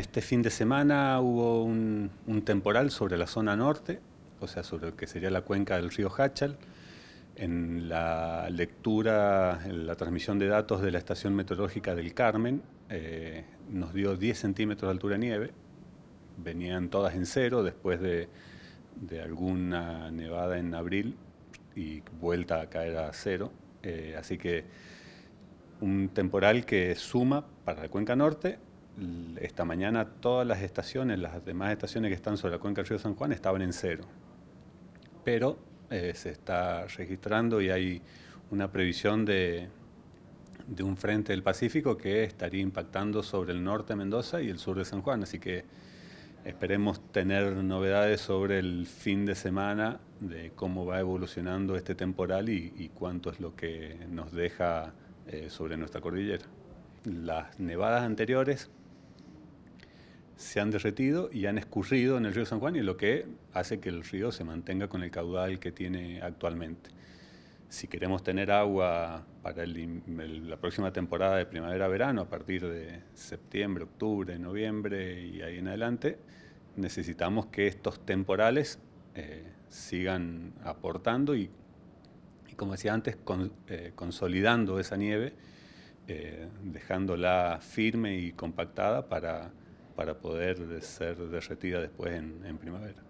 Este fin de semana hubo un, temporal sobre la zona norte, o sea, sobre lo que sería la cuenca del río Hachal. En la lectura, en la transmisión de datos de la estación meteorológica del Carmen, eh, nos dio 10 centímetros de altura nieve. Venían todas en cero después de, alguna nevada en abril y vuelta a caer a cero. Eh, así que un temporal que suma para la cuenca norte esta mañana todas las estaciones, las demás estaciones que están sobre la cuenca del río San Juan, estaban en cero. Pero eh, se está registrando y hay una previsión de, de un frente del Pacífico que estaría impactando sobre el norte de Mendoza y el sur de San Juan. Así que esperemos tener novedades sobre el fin de semana de cómo va evolucionando este temporal y, cuánto es lo que nos deja eh, sobre nuestra cordillera. Las nevadas anteriores se han derretido y han escurrido en el río San Juan y lo que hace que el río se mantenga con el caudal que tiene actualmente. Si queremos tener agua para la próxima temporada de primavera-verano, a partir de septiembre, octubre, noviembre y ahí en adelante, necesitamos que estos temporales eh, sigan aportando y, como decía antes, eh, consolidando esa nieve, eh, dejándola firme y compactada para para poder ser derretida después en, en primavera.